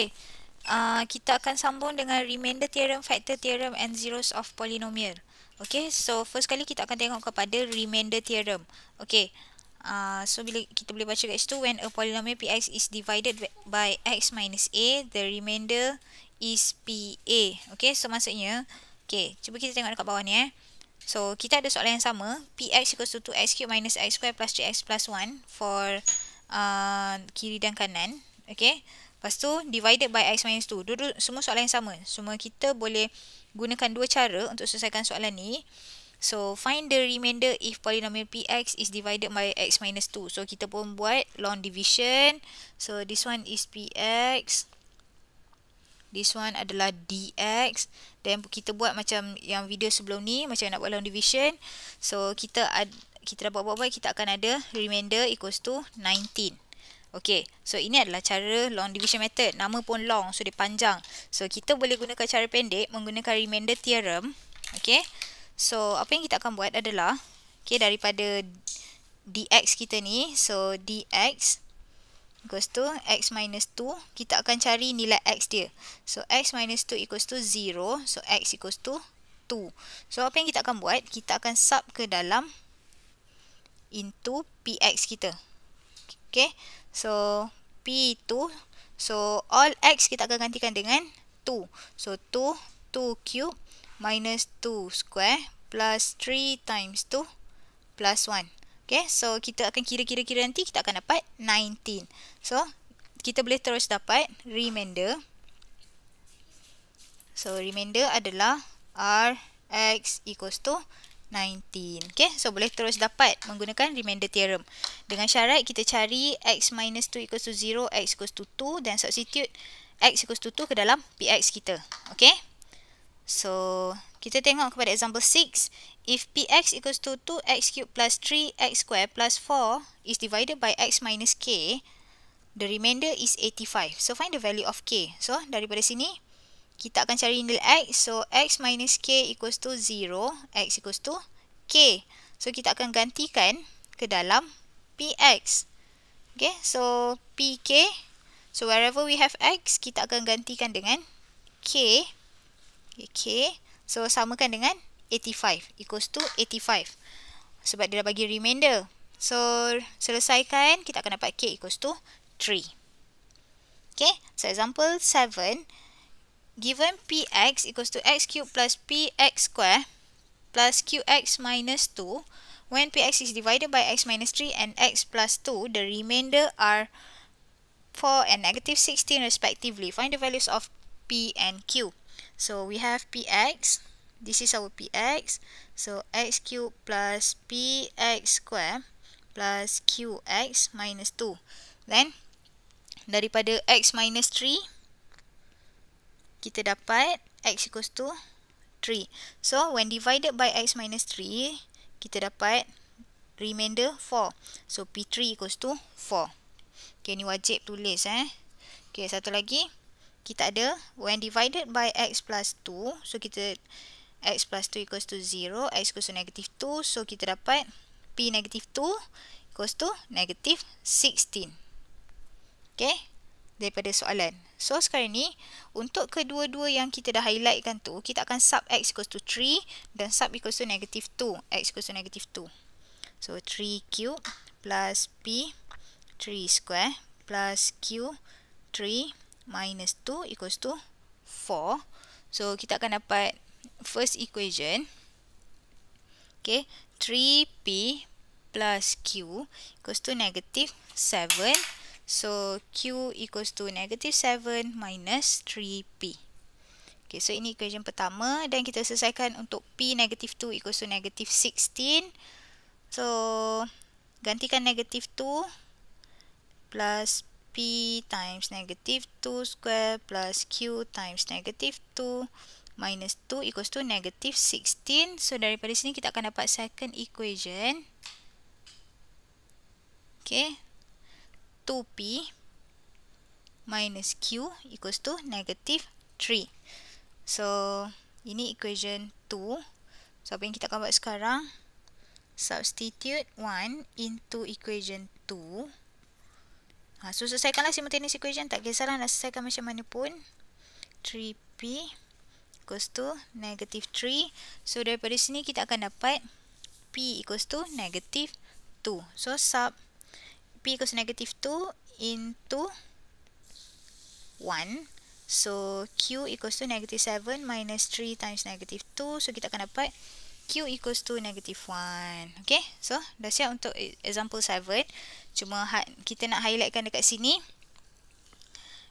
Okay, uh, ah, kita akan sambung dengan remainder theorem, factor theorem and zeros of polynomial. Okay, so first kali kita akan tengok kepada remainder theorem. Okay, uh, ah, so bila kita boleh baca kat situ, when a polynomial Px is divided by x minus a, the remainder is Pa. Okay, so maksudnya, okay, cuba kita tengok dekat bawah ni eh. So, kita ada soalan yang sama. Px equals to 2x cubed minus x squared plus 3x plus 1 for uh, kiri dan kanan. Okay, Lepas tu divided by x minus 2. Dua, dua, semua soalan yang sama. Semua kita boleh gunakan dua cara untuk selesaikan soalan ni. So find the remainder if polynomial px is divided by x minus 2. So kita pun buat long division. So this one is px. This one adalah dx. Then kita buat macam yang video sebelum ni. Macam nak buat long division. So kita ad, kita dah buat-buat-buat kita akan ada remainder equals to 19. Okay, so ini adalah cara long division method. Nama pun long, so dia panjang. So, kita boleh gunakan cara pendek menggunakan remainder theorem. Okay, so apa yang kita akan buat adalah, okay, daripada dx kita ni, so dx equals to x minus 2, kita akan cari nilai x dia. So, x minus 2 equals to 0, so x equals to 2. So, apa yang kita akan buat, kita akan sub ke dalam into px kita. Okay, So, P 2, So, all X kita akan gantikan dengan 2. So, 2, 2 cube minus 2 square plus 3 times 2 plus 1. Okay, so kita akan kira-kira-kira nanti kita akan dapat 19. So, kita boleh terus dapat remainder. So, remainder adalah R X equals to 19, Okay, so boleh terus dapat menggunakan remainder theorem. Dengan syarat kita cari x minus 2 equals to 0, x equals to 2 dan substitute x equals to 2 ke dalam px kita. Okay, so kita tengok kepada example 6. If px equals to 2x cube plus 3x square plus 4 is divided by x minus k, the remainder is 85. So find the value of k. So daripada sini, kita akan cari nilai x. So, x minus k equals to 0. x equals to k. So, kita akan gantikan ke dalam px. Okay, so pk. So, wherever we have x, kita akan gantikan dengan k. Okay, k. So, samakan dengan 85. Equals to 85. Sebab dia dah bagi remainder. So, selesaikan. Kita akan dapat k equals to 3. Okay, so example 7 given px equals to x cubed plus px square plus qx minus 2 when px is divided by x minus 3 and x plus 2 the remainder are 4 and negative 16 respectively find the values of p and q so we have px this is our px so x cubed plus px square plus qx minus 2 then daripada x minus 3 kita dapat x equals to 3. So, when divided by x minus 3, kita dapat remainder 4. So, P3 equals to 4. Okay, ni wajib tulis eh. Okay, satu lagi. Kita ada when divided by x plus 2. So, kita x plus 2 equals to 0. x equals to negative 2. So, kita dapat P negative 2 equals to negative 16. Okay, daripada soalan. So sekarang ni untuk kedua-dua yang kita dah highlightkan tu kita akan sub x equals to 3 dan sub equals to negative 2 x equals to negative 2 So 3 cube plus p 3 square plus q 3 minus 2 equals to 4 So kita akan dapat first equation Okay 3p plus q equals to negative 7 So, Q equals to negative 7 minus 3P. Okay, so ini equation pertama. Dan kita selesaikan untuk P negative 2 equals to negative 16. So, gantikan negative 2 plus P times negative 2 square plus Q times negative 2 minus 2 equals to negative 16. So, daripada sini kita akan dapat second equation. Okay. 2P minus Q equals to negative 3. So, ini equation 2. So, apa yang kita akan buat sekarang? Substitute 1 into equation 2. Ha, so, selesaikanlah simultaneous equation. Tak kisahlah nak selesaikan macam mana pun. 3P equals to negative 3. So, daripada sini kita akan dapat P equals to negative 2. So, sub p equals negative 2 into 1. So, q equals to negative 7 minus 3 times negative 2. So, kita akan dapat q equals to negative 1. Okay? So, dah siap untuk e- example 7. Cuma ha- kita nak highlightkan dekat sini.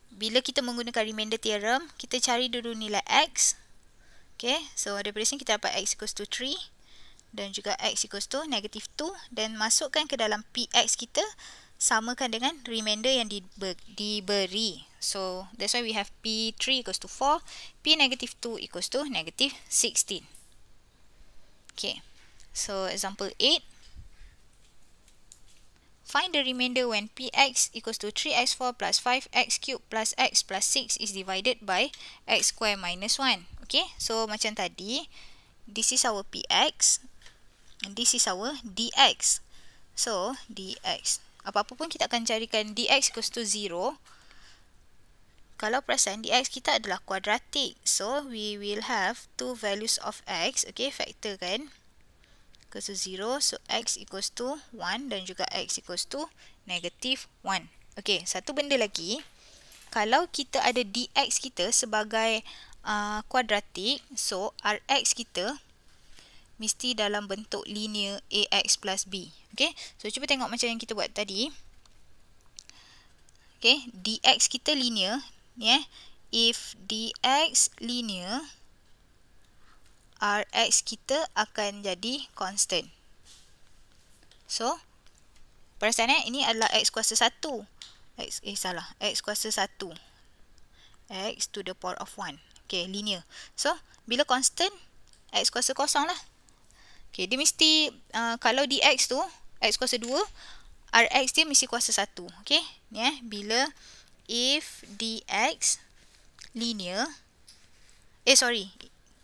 Bila kita menggunakan remainder theorem, kita cari dulu nilai x. Okay? So, daripada sini kita dapat x equals to 3 dan juga x equals to negative 2 dan masukkan ke dalam px kita samakan dengan remainder yang di diberi. So, that's why we have p3 equals to 4, p negative 2 equals to negative 16. Okay, so example 8. Find the remainder when px equals to 3x4 plus 5x cube plus x plus 6 is divided by x square minus 1. Okay, so macam tadi, this is our px. And this is our dx. So, dx. Apa-apa pun kita akan carikan dx equals to 0. Kalau perasan, dx kita adalah kuadratik. So, we will have two values of x. Okay, factor kan? Equals to 0. So, x equals to 1 dan juga x equals to negative 1. Okay, satu benda lagi. Kalau kita ada dx kita sebagai uh, kuadratik, so rx kita mesti dalam bentuk linear AX plus B. Okay, so cuba tengok macam yang kita buat tadi. Okay, DX kita linear. Yeah. If DX linear, RX kita akan jadi constant. So, perasan eh, ini adalah X kuasa 1. X, eh, salah. X kuasa 1. X to the power of 1. Okay, linear. So, bila constant, X kuasa kosong lah. Okay, dia mesti uh, kalau dx tu x kuasa 2 rx dia mesti kuasa 1 Okay, ya yeah. bila if dx linear eh sorry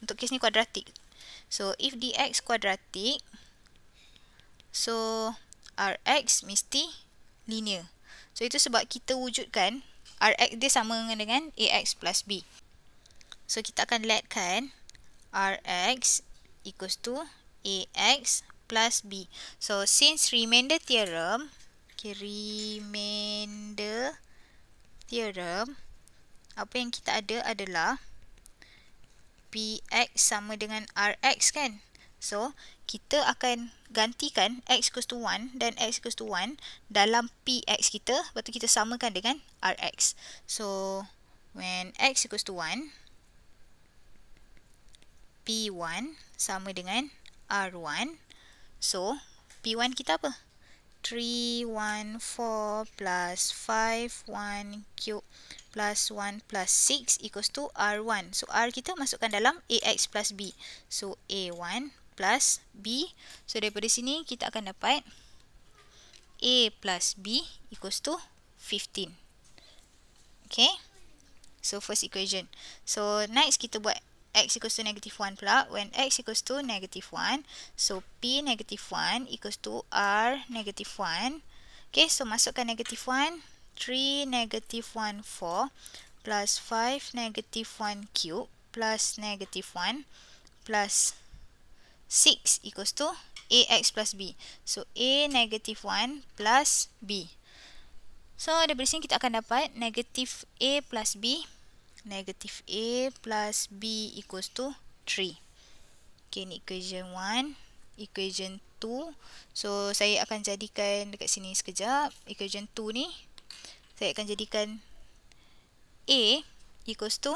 untuk kes ni kuadratik so if dx kuadratik so rx mesti linear so itu sebab kita wujudkan rx dia sama dengan ax plus b so kita akan letkan rx equals to ax plus b. So, since remainder theorem, okay, remainder theorem, apa yang kita ada adalah bx sama dengan rx kan? So, kita akan gantikan x equals to 1 dan x equals to 1 dalam px kita. Lepas tu kita samakan dengan rx. So, when x equals to 1, p1 sama dengan 1. R1. So, P1 kita apa? 314 plus 51 cube plus 1 plus 6 equals to R1. So, R kita masukkan dalam AX plus B. So, A1 plus B. So, daripada sini kita akan dapat A plus B equals to 15. Okay. So, first equation. So, next kita buat x equals to negative 1 pula when x equals to negative 1 so p negative 1 equals to r negative 1 ok so masukkan negative 1 3 negative 1 4 plus 5 negative 1 cube plus negative 1 plus 6 equals to ax plus b so a negative 1 plus b so daripada sini kita akan dapat negative a plus b negative a plus b equals to 3. Okay, ni equation 1. Equation 2. So, saya akan jadikan dekat sini sekejap. Equation 2 ni. Saya akan jadikan a equals to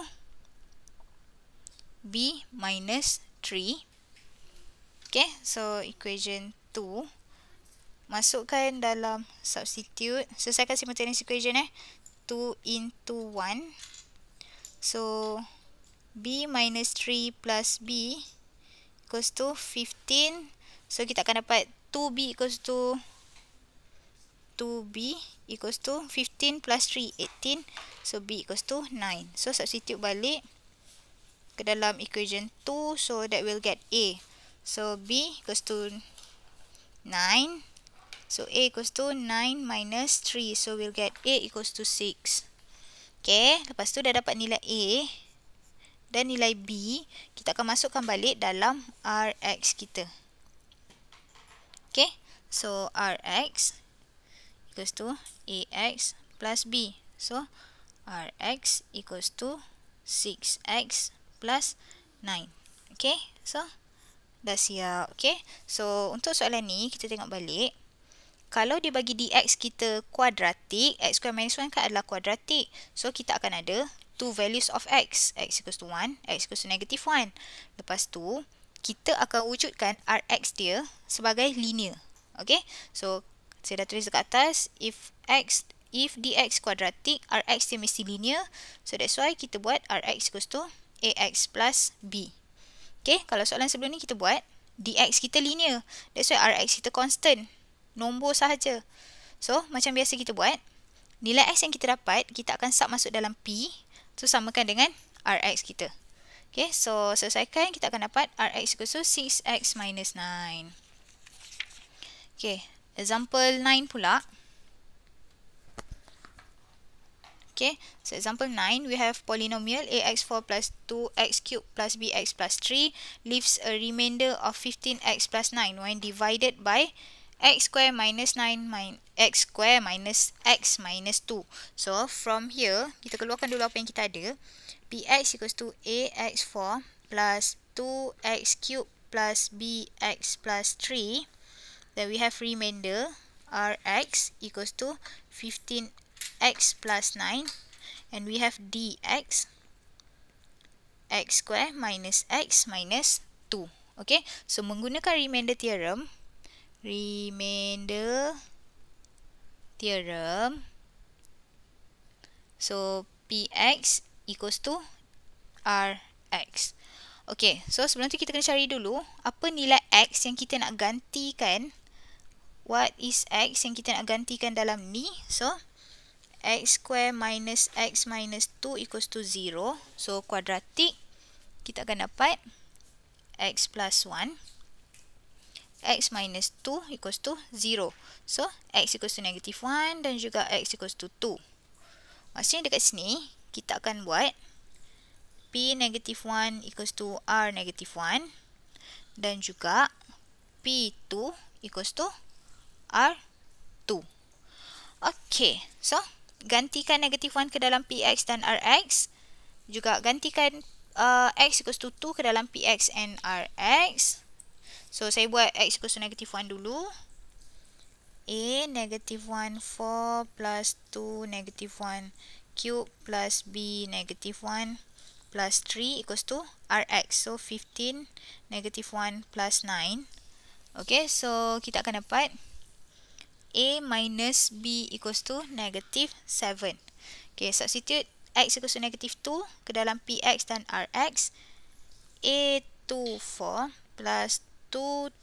b minus 3. Okay, so equation 2. Masukkan dalam substitute. So, saya akan simultaneous equation eh. 2 into 1. So B minus 3 plus B equals to 15. So kita akan dapat 2B equals to 2B equals to 15 plus 3, 18. So B equals to 9. So substitute balik ke dalam equation 2. So that will get A. So B equals to 9. So A equals to 9 minus 3. So we'll get A equals to 6. Okay, lepas tu dah dapat nilai A dan nilai B, kita akan masukkan balik dalam Rx kita. Okay, so Rx equals to Ax plus B. So, Rx equals to 6x plus 9. Okay, so dah siap. Okay, so untuk soalan ni kita tengok balik kalau dia bagi dx kita kuadratik, x square minus 1 kan adalah kuadratik. So, kita akan ada two values of x. x equals to 1, x equals to negative 1. Lepas tu, kita akan wujudkan rx dia sebagai linear. Okay? So, saya dah tulis dekat atas. If x if dx kuadratik, rx dia mesti linear. So, that's why kita buat rx equals to ax plus b. Okay? Kalau soalan sebelum ni kita buat, dx kita linear. That's why rx kita constant nombor sahaja. So, macam biasa kita buat, nilai X yang kita dapat, kita akan sub masuk dalam P, tu so samakan dengan RX kita. Okay, so selesaikan, kita akan dapat RX kursus 6X minus 9. Okay, example 9 pula. Okay, so example 9, we have polynomial AX4 plus 2X cube plus BX plus 3 leaves a remainder of 15X plus 9 when divided by x square minus 9 min- x square minus x minus 2. So from here, kita keluarkan dulu apa yang kita ada. px equals to ax4 plus 2x cube plus bx plus 3. Then we have remainder rx equals to 15x plus 9. And we have dx x square minus x minus 2. Okay, so menggunakan remainder theorem, remainder theorem so px equals to rx Okay, so sebelum tu kita kena cari dulu apa nilai x yang kita nak gantikan what is x yang kita nak gantikan dalam ni so x square minus x minus 2 equals to 0 so quadratic kita akan dapat x plus 1 x minus 2 equals to 0. So, x equals to negative 1 dan juga x equals to 2. Maksudnya dekat sini, kita akan buat p negative 1 equals to r negative 1 dan juga p2 equals to r2. Okay, so gantikan negative 1 ke dalam px dan rx. Juga gantikan uh, x equals to 2 ke dalam px and rx. So, saya buat x equals to negative 1 dulu. A negative 1 4 plus 2 negative 1 cube plus B negative 1 plus 3 equals to Rx. So, 15 negative 1 plus 9. Okay, so kita akan dapat A minus B equals to negative 7. Okay, substitute x equals to negative 2 ke dalam px dan Rx. A 2 4 plus 2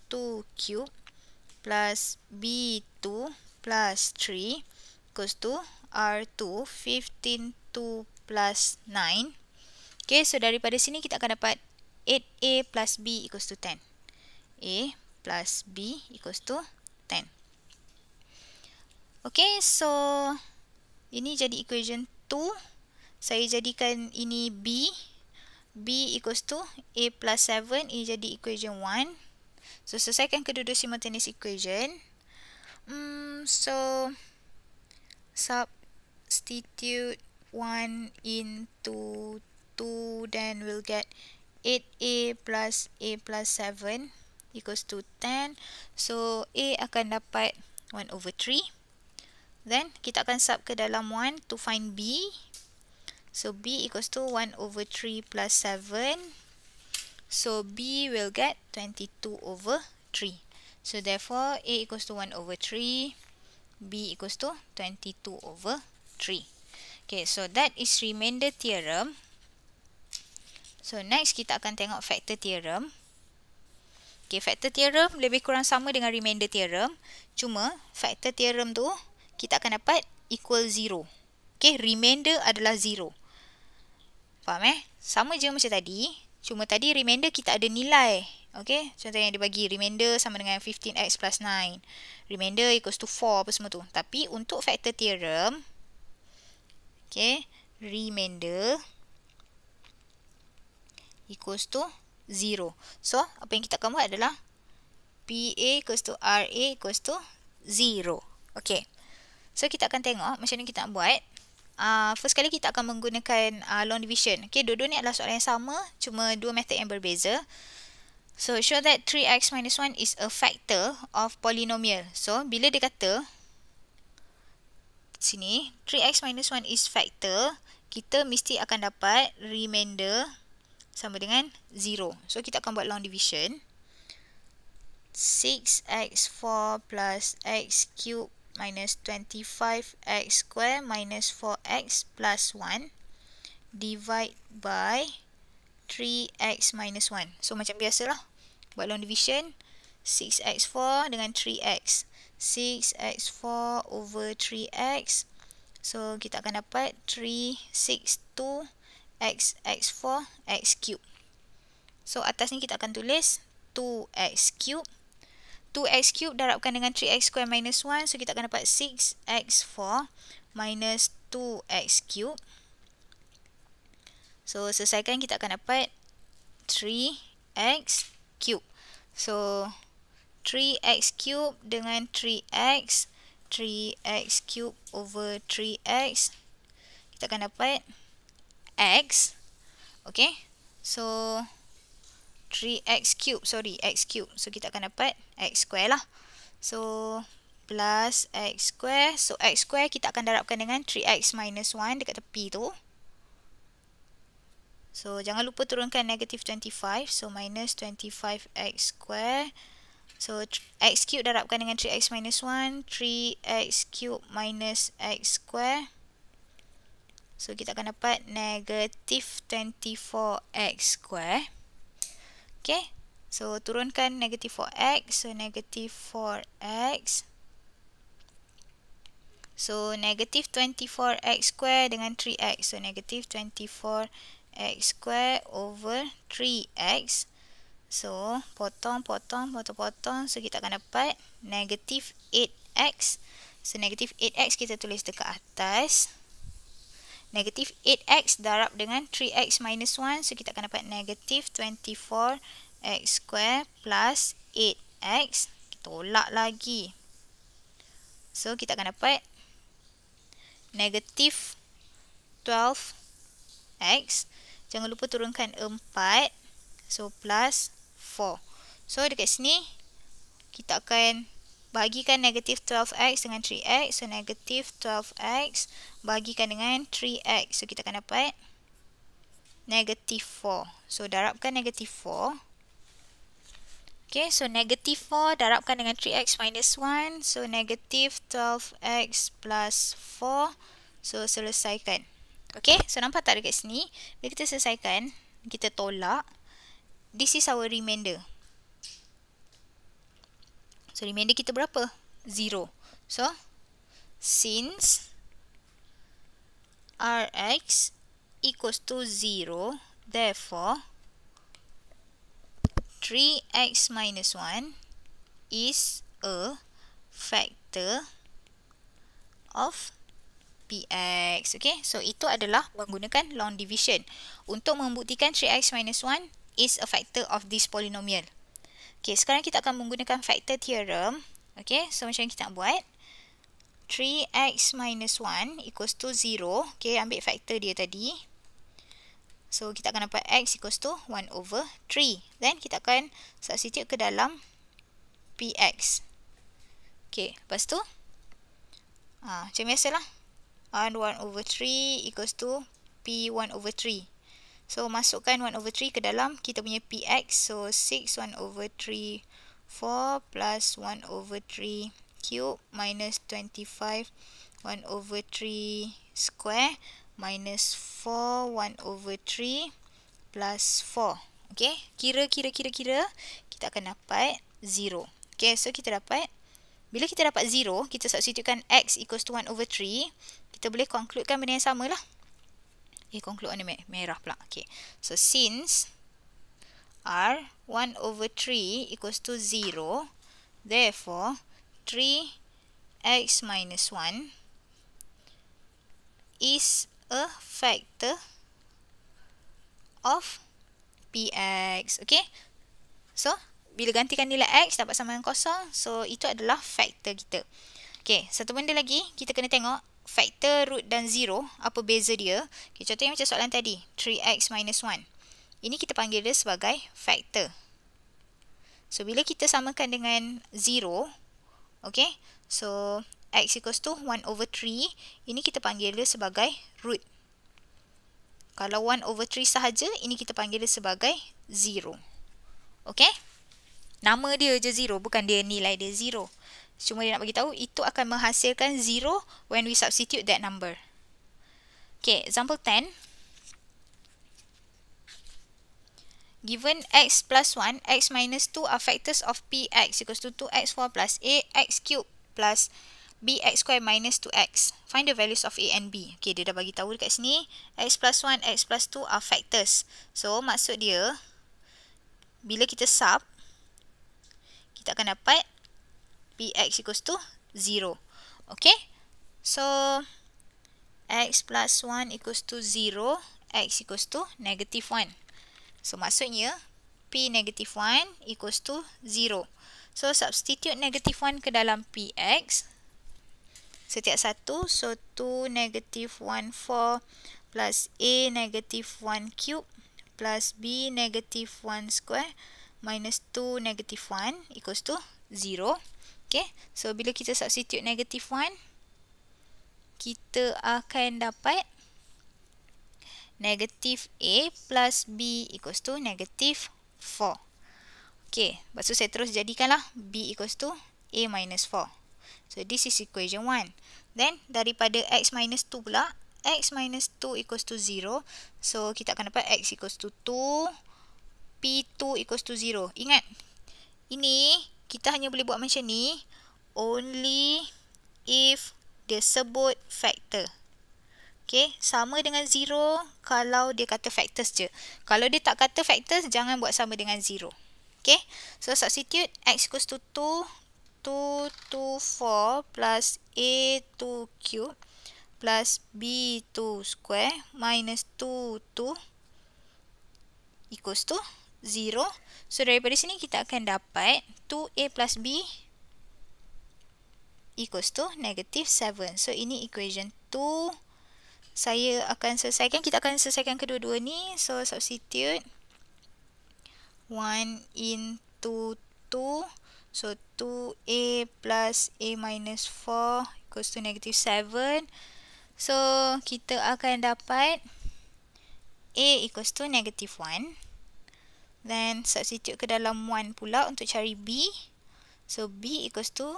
cube plus B2 plus 3 equals to R2 15 2 plus 9. Okay, so daripada sini kita akan dapat 8A plus B equals to 10. A plus B equals to 10. Okay, so ini jadi equation 2. Saya jadikan ini B. B equals to A plus 7. Ini jadi equation 1. So, selesaikan kedua-dua simultaneous equation. Hmm, so, substitute 1 into 2, then we'll get 8a plus a plus 7 equals to 10. So, a akan dapat 1 over 3. Then, kita akan sub ke dalam 1 to find b. So, b equals to 1 over 3 plus 7. So B will get 22 over 3. So therefore A equals to 1 over 3, B equals to 22 over 3. Okay, so that is remainder theorem. So next kita akan tengok factor theorem. Okay, factor theorem lebih kurang sama dengan remainder theorem. Cuma factor theorem tu kita akan dapat equal 0. Okay, remainder adalah 0. Faham eh? Sama je macam tadi. Cuma tadi remainder kita ada nilai. Okay. Contohnya dia bagi remainder sama dengan 15x plus 9. Remainder equals to 4 apa semua tu. Tapi untuk factor theorem. Okay. Remainder. Equals to 0. So apa yang kita akan buat adalah. PA equals to RA equals to 0. Okay. So kita akan tengok macam mana kita nak buat uh, first kali kita akan menggunakan uh, long division. Okay, dua-dua ni adalah soalan yang sama, cuma dua method yang berbeza. So, show that 3x minus 1 is a factor of polynomial. So, bila dia kata, sini, 3x minus 1 is factor, kita mesti akan dapat remainder sama dengan 0. So, kita akan buat long division. 6x4 plus x cube minus 25x square minus 4x plus 1 divide by 3x minus 1. So macam biasalah. Buat long division. 6x4 dengan 3x. 6x4 over 3x. So kita akan dapat 362 x 4 x cube. So atas ni kita akan tulis 2x cube 2x cube darabkan dengan 3x square minus 1 so kita akan dapat 6x4 minus 2x cube so selesaikan kita akan dapat 3x cube so 3x cube dengan 3x 3x cube over 3x kita akan dapat x okay so 3x cube sorry x cube so kita akan dapat x square lah. So, plus x square. So, x square kita akan darabkan dengan 3x minus 1 dekat tepi tu. So, jangan lupa turunkan negative 25. So, minus 25x square. So, x cube darabkan dengan 3x minus 1. 3x cube minus x square. So, kita akan dapat negative 24x square. Okay. So, turunkan negative 4x. So, negative 4x. So, negative 24x square dengan 3x. So, negative 24x square over 3x. So, potong, potong, potong, potong. So, kita akan dapat negative 8x. So, negative 8x kita tulis dekat atas. Negative 8x darab dengan 3x minus 1. So, kita akan dapat negative 24x x square plus 8x tolak lagi. So, kita akan dapat negatif 12x. Jangan lupa turunkan 4. So, plus 4. So, dekat sini, kita akan bahagikan negatif 12x dengan 3x. So, negatif 12x bahagikan dengan 3x. So, kita akan dapat negatif 4. So, darabkan negatif 4. Okay, so negative 4 darabkan dengan 3x minus 1. So, negative 12x plus 4. So, selesaikan. Okay, so nampak tak dekat sini? Bila kita selesaikan, kita tolak. This is our remainder. So, remainder kita berapa? 0. So, since rx equals to 0, therefore... 3x minus 1 is a factor of px. Okay, so itu adalah menggunakan long division untuk membuktikan 3x minus 1 is a factor of this polynomial. Okay, sekarang kita akan menggunakan factor theorem. Okay, so macam yang kita nak buat. 3x minus 1 equals to 0. Okay, ambil factor dia tadi. So, kita akan dapat x equals to 1 over 3. Then, kita akan substitute ke dalam px. Okay, lepas tu, ha, macam biasalah. And 1 over 3 equals to p1 over 3. So, masukkan 1 over 3 ke dalam kita punya px. So, 6 1 over 3 4 plus 1 over 3 cube minus 25 1 over 3 square minus 4 1 over 3 plus 4. Okay. Kira, kira, kira, kira. Kita akan dapat 0. Okay. So, kita dapat. Bila kita dapat 0, kita substitutekan x equals to 1 over 3. Kita boleh concludekan benda yang sama lah. Eh, conclude ni merah pula. Okay. So, since r 1 over 3 equals to 0, therefore, 3 x minus 1 is a factor of px. Okay. So, bila gantikan nilai x dapat sama dengan kosong. So, itu adalah factor kita. Okay. Satu benda lagi. Kita kena tengok factor root dan zero. Apa beza dia. Okay, contohnya macam soalan tadi. 3x minus 1. Ini kita panggil dia sebagai factor. So, bila kita samakan dengan zero. Okay. So, x equals to 1 over 3, ini kita panggil dia sebagai root. Kalau 1 over 3 sahaja, ini kita panggil dia sebagai 0. Okay? Nama dia je 0, bukan dia nilai dia 0. Cuma dia nak bagi tahu itu akan menghasilkan 0 when we substitute that number. Okay, example 10. Given x plus 1, x minus 2 are factors of p x equals to 2x4 plus a x cube plus bx square minus 2x. Find the values of a and b. Okay, dia dah bagi tahu dekat sini. x plus 1, x plus 2 are factors. So, maksud dia, bila kita sub, kita akan dapat bx equals to 0. Okay? So, x plus 1 equals to 0, x equals to negative 1. So, maksudnya, p negative 1 equals to 0. So, substitute negative 1 ke dalam px. Okay? setiap satu so 2 negative 1 4 plus a negative 1 cube plus b negative 1 square minus 2 negative 1 equals to 0 okay so bila kita substitute negative 1 kita akan dapat negative a plus b equals to negative 4 okay lepas tu saya terus jadikan lah b equals to a minus 4 So this is equation 1. Then daripada x minus 2 pula, x minus 2 equals to 0. So kita akan dapat x equals to 2, p2 equals to 0. Ingat, ini kita hanya boleh buat macam ni, only if dia sebut factor. Okay, sama dengan 0 kalau dia kata factors je. Kalau dia tak kata factors, jangan buat sama dengan 0. Okay, so substitute x equals to 2, 2 to 4 plus A to cube plus B to square minus 2 to equals to 0. So, daripada sini kita akan dapat 2A plus B equals to negative 7. So, ini equation 2. Saya akan selesaikan. Kita akan selesaikan kedua-dua ni. So, substitute 1 into 2. So, 2a plus a minus 4 equals to negative 7. So, kita akan dapat a equals to negative 1. Then, substitute ke dalam 1 pula untuk cari b. So, b equals to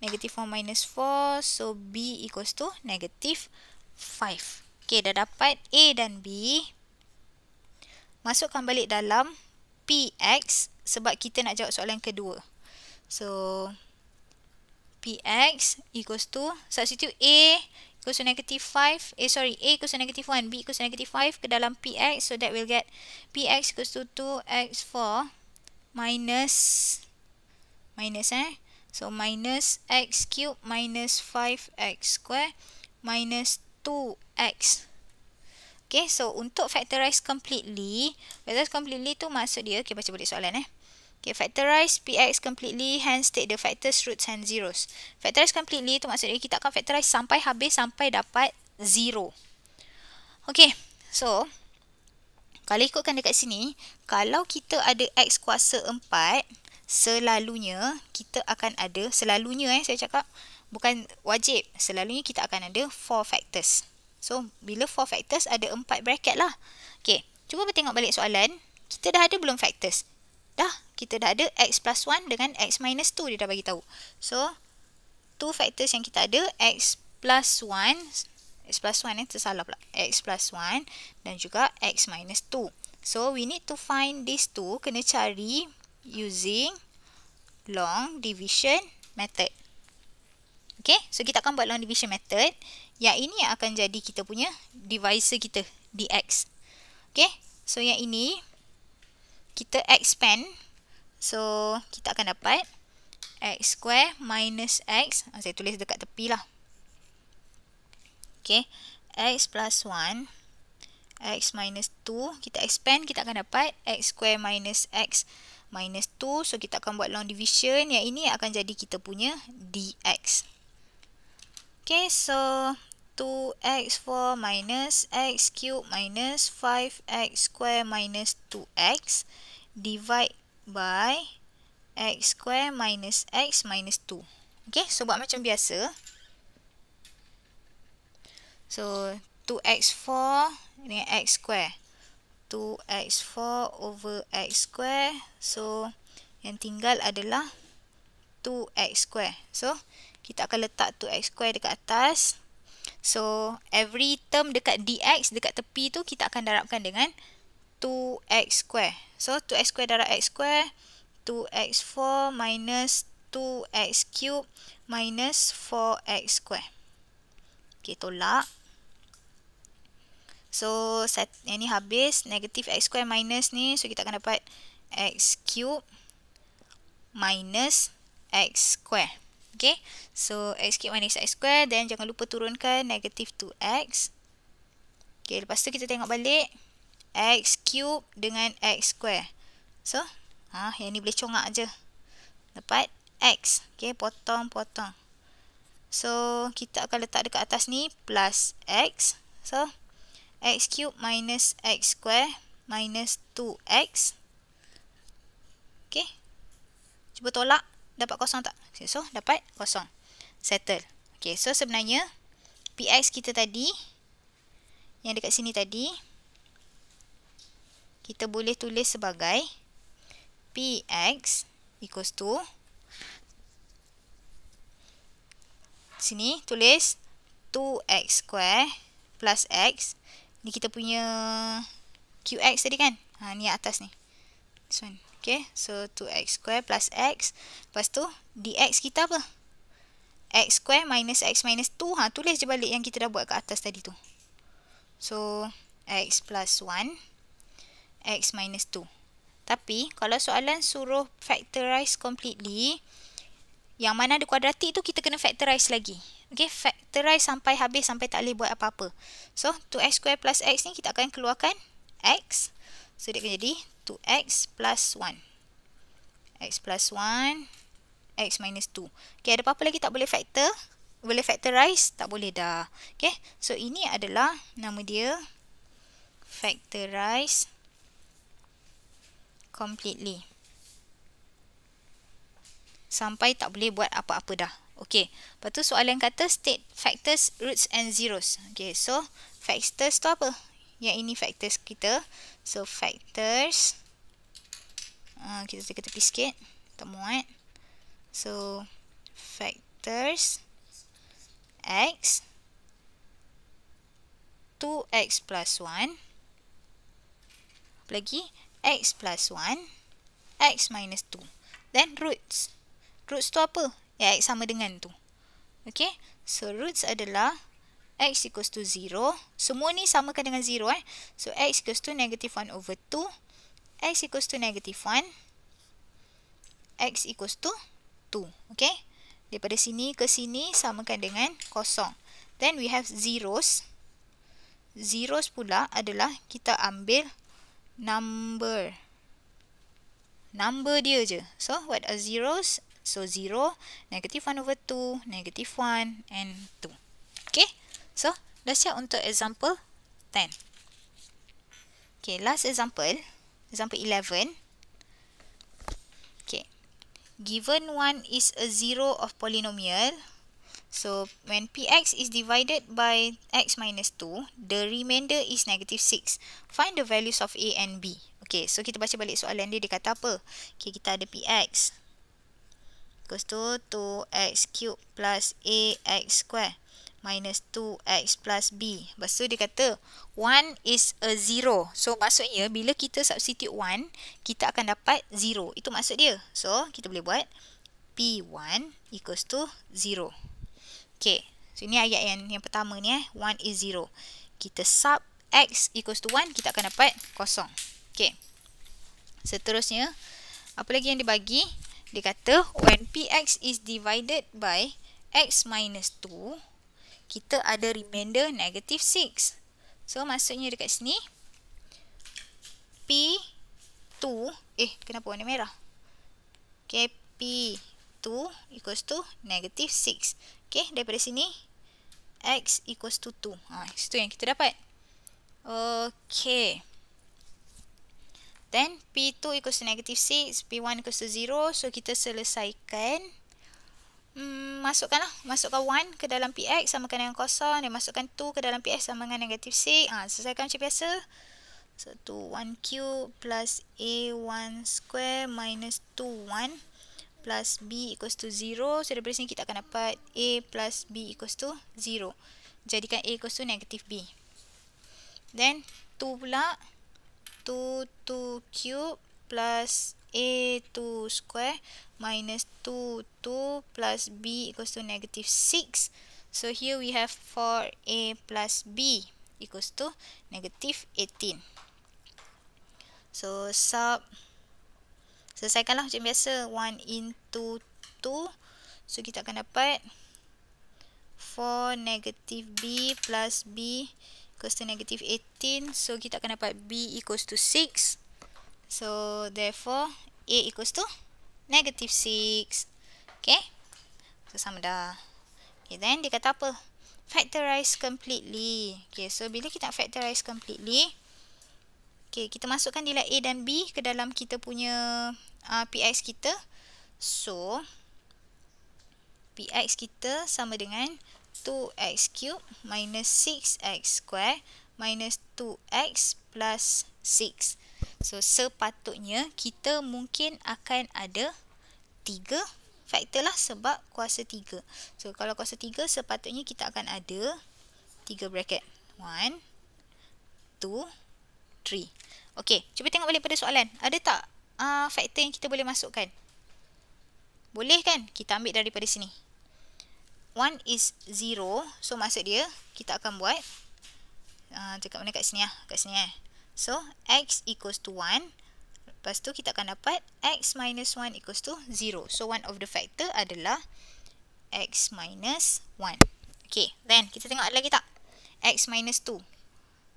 negative 4 minus 4. So, b equals to negative 5. Okay, dah dapat a dan b. Masukkan balik dalam px sebab kita nak jawab soalan kedua. So, Px equals to, substitute A equals to negative 5, eh sorry, A equals to negative 1, B equals to negative 5 ke dalam Px, so that will get Px equals to 2x4 minus, minus eh, so minus x cube minus 5x square minus 2x. Okay, so untuk factorize completely, factorize completely tu maksud dia, okay baca balik soalan eh. Okay, factorize px completely, hence take the factors, roots and zeros. Factorize completely tu maksudnya kita akan factorize sampai habis, sampai dapat 0. Okay, so, kalau ikutkan dekat sini, kalau kita ada x kuasa 4, selalunya kita akan ada, selalunya eh, saya cakap, bukan wajib, selalunya kita akan ada 4 factors. So, bila 4 factors, ada 4 bracket lah. Okay, cuba tengok balik soalan, kita dah ada belum factors? dah ya, kita dah ada x plus 1 dengan x minus 2 dia dah bagi tahu. So two factors yang kita ada x plus 1 x plus 1 ni eh, tersalah pula. x plus 1 dan juga x minus 2. So we need to find these two kena cari using long division method. Okay, so kita akan buat long division method. Yang ini yang akan jadi kita punya divisor kita, dx. Okay, so yang ini kita expand. So, kita akan dapat x square minus x. Ah, saya tulis dekat tepi lah. Okay. x plus 1, x minus 2. Kita expand, kita akan dapat x square minus x minus 2. So, kita akan buat long division. Yang ini akan jadi kita punya dx. Okay, so 2x4 minus x cube minus 5x square minus 2x divide by x square minus x minus 2. Okay, so buat macam biasa. So, 2x4 dengan x square. 2x4 over x square. So, yang tinggal adalah 2x square. So, kita akan letak 2x square dekat atas. So, every term dekat dx dekat tepi tu kita akan darabkan dengan 2x square. So, 2x square darab x square, 2x4 minus 2x cube minus 4x square. Okay, tolak. So, set ini habis. Negatif x square minus ni. So, kita akan dapat x cube minus x square. Okay, so x cube minus x square then jangan lupa turunkan negative 2x. Okay, lepas tu kita tengok balik x cube dengan x square. So, ha, yang ni boleh congak je. Dapat x. Okay, potong, potong. So, kita akan letak dekat atas ni plus x. So, x cube minus x square minus 2x. Okay, cuba tolak dapat kosong tak? So, dapat kosong. Settle. Okay, so sebenarnya PX kita tadi yang dekat sini tadi kita boleh tulis sebagai PX equals to sini tulis 2X square plus X ni kita punya QX tadi kan? Ha, ni atas ni. This one. Okay, so 2x square plus x. Lepas tu, dx kita apa? x square minus x minus 2. Ha, tulis je balik yang kita dah buat kat atas tadi tu. So, x plus 1, x minus 2. Tapi, kalau soalan suruh factorize completely, yang mana ada kuadratik tu, kita kena factorize lagi. Okay, factorize sampai habis, sampai tak boleh buat apa-apa. So, 2x square plus x ni kita akan keluarkan x. So, dia akan jadi to x plus 1. x plus 1, x minus 2. Okay, ada apa-apa lagi tak boleh factor? Boleh factorize? Tak boleh dah. Okay, so ini adalah nama dia factorize completely. Sampai tak boleh buat apa-apa dah. Okay, lepas tu soalan kata state factors, roots and zeros. Okay, so factors tu apa? Yang ini factors kita. So, factors. Factors. Ah, kita tekan tepi sikit tak muat so factors x 2x plus 1 apa lagi x plus 1 x minus 2 then roots roots tu apa ya x sama dengan tu okey so roots adalah x equals to 0 semua ni samakan dengan 0 eh so x equals to negative 1 over 2 x equals to negative 1, x equals to 2. Okay? Daripada sini ke sini samakan dengan kosong. Then we have zeros. Zeros pula adalah kita ambil number. Number dia je. So, what are zeros? So, 0, negative 1 over 2, negative 1 and 2. Okay? So, dah siap untuk example 10. Okay, last example example 11 okay given 1 is a zero of polynomial so when px is divided by x minus 2 the remainder is negative 6 find the values of a and b okay so kita baca balik soalan dia dia kata apa okay kita ada px equals tu 2x cube plus ax square minus 2x plus b. Lepas tu dia kata 1 is a 0. So maksudnya bila kita substitute 1, kita akan dapat 0. Itu maksud dia. So kita boleh buat p1 equals to 0. Okay. So ini ayat yang, yang pertama ni eh. 1 is 0. Kita sub x equals to 1, kita akan dapat kosong. Okay. Seterusnya, apa lagi yang dibagi? Dia kata when px is divided by x minus 2, kita ada remainder negative 6. So, maksudnya dekat sini, P2, eh, kenapa warna merah? Okay, P2 equals to negative 6. Okay, daripada sini, X equals to 2. Ha, itu yang kita dapat. Okay. Then, P2 equals to negative 6, P1 equals to 0. So, kita selesaikan. Okay mm, masukkan lah. Masukkan 1 ke dalam px sama dengan yang kosong. Dia masukkan 2 ke dalam px sama dengan negatif 6. Ah, ha, selesaikan macam biasa. So, 2 1 cube plus a 1 square minus 2 1 plus b equals to 0. So, daripada sini kita akan dapat a plus b equals to 0. Jadikan a equals to negatif b. Then, 2 pula 2 2 cube plus a2 square minus 2, 2 plus b equals to negative 6. So here we have 4a plus b equals to negative 18. So sub, selesaikanlah macam biasa, 1 into 2. So kita akan dapat 4 negative b plus b equals to negative 18. So kita akan dapat b equals to 6. So, therefore, A equals to negative 6. Okay? So, sama dah. Okay, then dia kata apa? Factorize completely. Okay, so bila kita nak factorize completely, okay, kita masukkan nilai A dan B ke dalam kita punya uh, PX kita. So, PX kita sama dengan 2x cube minus 6x square minus 2x plus 6. So sepatutnya kita mungkin akan ada tiga faktor lah sebab kuasa tiga. So kalau kuasa tiga sepatutnya kita akan ada tiga bracket. One, two, three. Okay, cuba tengok balik pada soalan. Ada tak uh, faktor yang kita boleh masukkan? Boleh kan? Kita ambil daripada sini. 1 is 0. So, maksud dia kita akan buat. Uh, ah, dekat mana kat sini lah. Kat sini eh. So, x equals to 1. Lepas tu kita akan dapat x minus 1 equals to 0. So, one of the factor adalah x minus 1. Okay, then kita tengok lagi tak? x minus 2.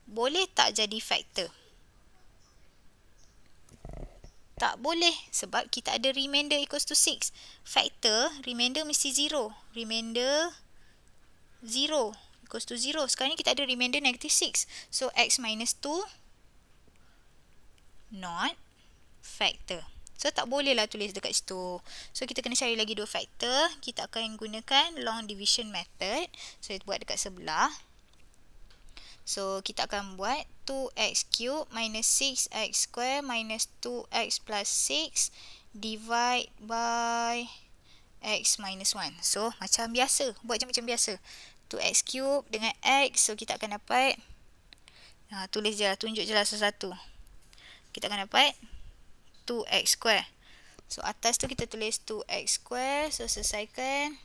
Boleh tak jadi factor? Tak boleh sebab kita ada remainder equals to 6. Factor, remainder mesti 0. Remainder 0 equals to 0. Sekarang ni kita ada remainder negative 6. So, x minus 2 not factor. So, tak bolehlah tulis dekat situ. So, kita kena cari lagi dua factor. Kita akan gunakan long division method. So, kita buat dekat sebelah. So, kita akan buat 2x cube minus 6x square minus 2x plus 6 divide by x minus 1. So, macam biasa. Buat macam-macam biasa. 2x cube dengan x. So, kita akan dapat. Ha, tulis je lah. Tunjuk je lah satu-satu kita akan dapat 2x square. So atas tu kita tulis 2x square. So selesaikan.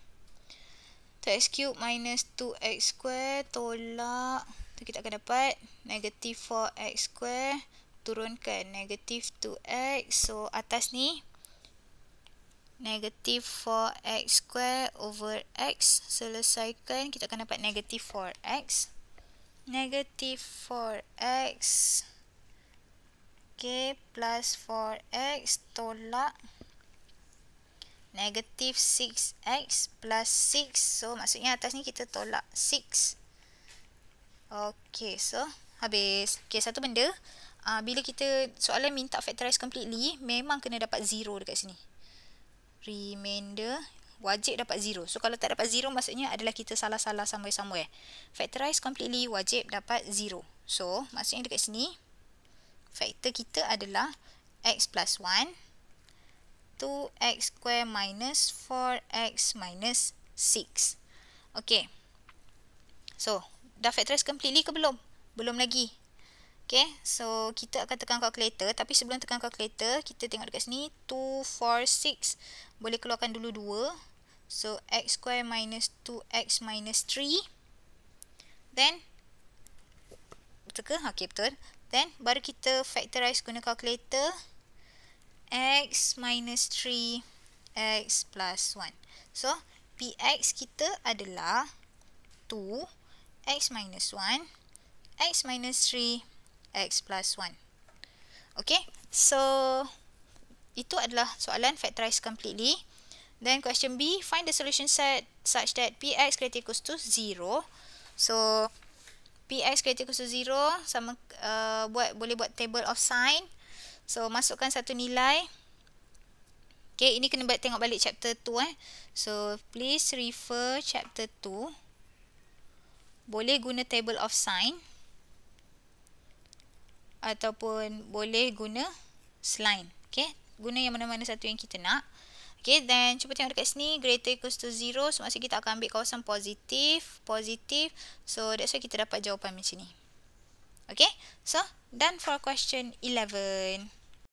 2x cube minus 2x square tolak. Tu kita akan dapat negative 4x square. Turunkan negative 2x. So atas ni negative 4x square over x. Selesaikan kita akan dapat negative 4x. Negative 4x. Negative 4x k plus 4x tolak negatif 6x plus 6 so maksudnya atas ni kita tolak 6 Okay, so habis ok satu benda uh, bila kita soalan minta factorize completely memang kena dapat 0 dekat sini remainder wajib dapat 0 so kalau tak dapat 0 maksudnya adalah kita salah-salah somewhere-somewhere factorize completely wajib dapat 0 so maksudnya dekat sini Faktor kita adalah x plus 1, 2x square minus 4x minus 6. Okay. So, dah factorize completely ke belum? Belum lagi. Okay, so kita akan tekan calculator. Tapi sebelum tekan calculator, kita tengok dekat sini. 2, 4, 6. Boleh keluarkan dulu 2. So, x square minus 2x minus 3. Then, betul ke? Okay, betul. Then baru kita factorize guna calculator x minus 3 x plus 1. So px kita adalah 2 x minus 1 x minus 3 x plus 1. Okay, so itu adalah soalan factorize completely. Then question B, find the solution set such that px greater equals to 0. So, PX x equal to 0 sama uh, buat boleh buat table of sign. So masukkan satu nilai. Okay, ini kena buat tengok balik chapter 2 eh. So please refer chapter 2. Boleh guna table of sign ataupun boleh guna slide. Okay, guna yang mana-mana satu yang kita nak. Okay, then cuba tengok dekat sini. Greater equals to 0. So, maksudnya kita akan ambil kawasan positif. Positif. So, that's why kita dapat jawapan macam ni. Okay. So, done for question 11.